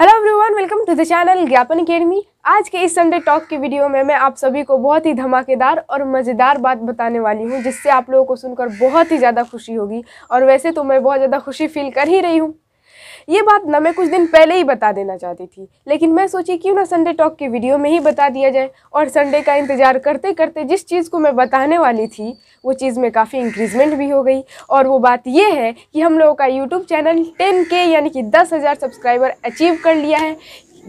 hello everyone welcome to the channel Gyapan academy आज के इस संडे टॉक की वीडियो में मैं आप सभी को बहुत ही धमाकेदार और मज़ेदार बात बताने वाली हूँ जिससे आप लोगों को सुनकर बहुत ही ज़्यादा खुशी होगी और वैसे तो मैं बहुत ज़्यादा खुशी फील कर ही रही हूँ ये बात ना मैं कुछ दिन पहले ही बता देना चाहती थी लेकिन मैं सोची क्यों ना संडे टॉक के वीडियो में ही बता दिया जाए और संडे का इंतज़ार करते करते जिस चीज़ को मैं बताने वाली थी वो चीज़ में काफ़ी इंक्रीजमेंट भी हो गई और वो बात ये है कि हम लोगों का यूट्यूब चैनल टेन के यानी कि दस हज़ार सब्सक्राइबर अचीव कर लिया है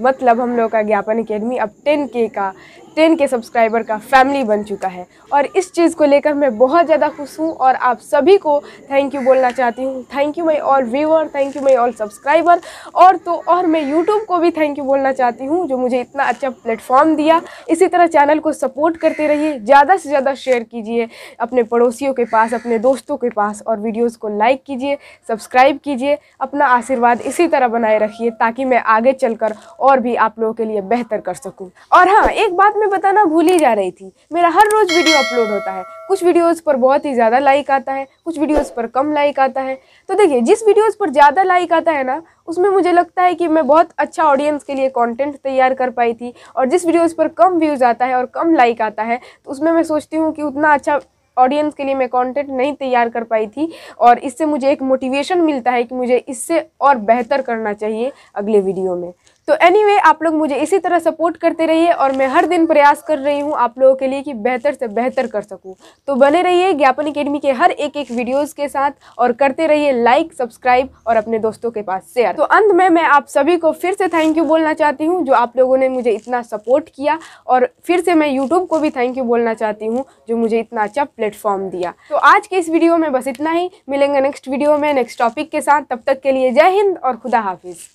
मतलब हम लोग का ज्ञापन अकेडमी अब टेन के का टेन के सब्सक्राइबर का फैमिली बन चुका है और इस चीज़ को लेकर मैं बहुत ज़्यादा खुश हूँ और आप सभी को थैंक यू बोलना चाहती हूँ thank you my all viewer thank you my all subscriber और तो और मैं यूट्यूब को भी थैंक यू बोलना चाहती हूँ जो मुझे इतना अच्छा प्लेटफॉर्म दिया इसी तरह चैनल को सपोर्ट करते रहिए ज़्यादा से ज़्यादा शेयर कीजिए अपने पड़ोसियों के पास अपने दोस्तों के पास और वीडियोज़ को लाइक कीजिए सब्सक्राइब कीजिए अपना आशीर्वाद इसी तरह बनाए रखिए ताकि मैं आगे चलकर और भी आप लोगों के लिए बेहतर कर सकूँ और हाँ एक बात मैं में बताना भूल ही जा रही थी मेरा हर रोज़ वीडियो अपलोड होता है कुछ वीडियोस पर बहुत ही ज़्यादा लाइक आता है कुछ वीडियोस पर कम लाइक आता है तो देखिए जिस वीडियोस पर ज़्यादा लाइक आता है ना उसमें मुझे लगता है कि मैं बहुत अच्छा ऑडियंस के लिए कंटेंट तैयार कर पाई थी और जिस वीडियोज़ पर कम व्यूज़ आता है और कम लाइक आता है तो उसमें मैं सोचती हूँ कि उतना अच्छा ऑडियंस के लिए मैं कंटेंट नहीं तैयार कर पाई थी और इससे मुझे एक मोटिवेशन मिलता है कि मुझे इससे और बेहतर करना चाहिए अगले वीडियो में तो एनीवे anyway, आप लोग मुझे इसी तरह सपोर्ट करते रहिए और मैं हर दिन प्रयास कर रही हूँ आप लोगों के लिए कि बेहतर से बेहतर कर सकूँ तो बने रहिए ज्ञापन अकेडमी के हर एक एक वीडियोस के साथ और करते रहिए लाइक सब्सक्राइब और अपने दोस्तों के पास शेयर तो अंत में मैं आप सभी को फिर से थैंक यू बोलना चाहती हूँ जो आप लोगों ने मुझे इतना सपोर्ट किया और फिर से मैं यूट्यूब को भी थैंक यू बोलना चाहती हूँ जो मुझे इतना अच्छा प्लेटफॉर्म दिया तो आज के इस वीडियो में बस इतना ही मिलेंगे नेक्स्ट वीडियो में नेक्स्ट टॉपिक के साथ तब तक के लिए जय हिंद और खुदा हाफिज़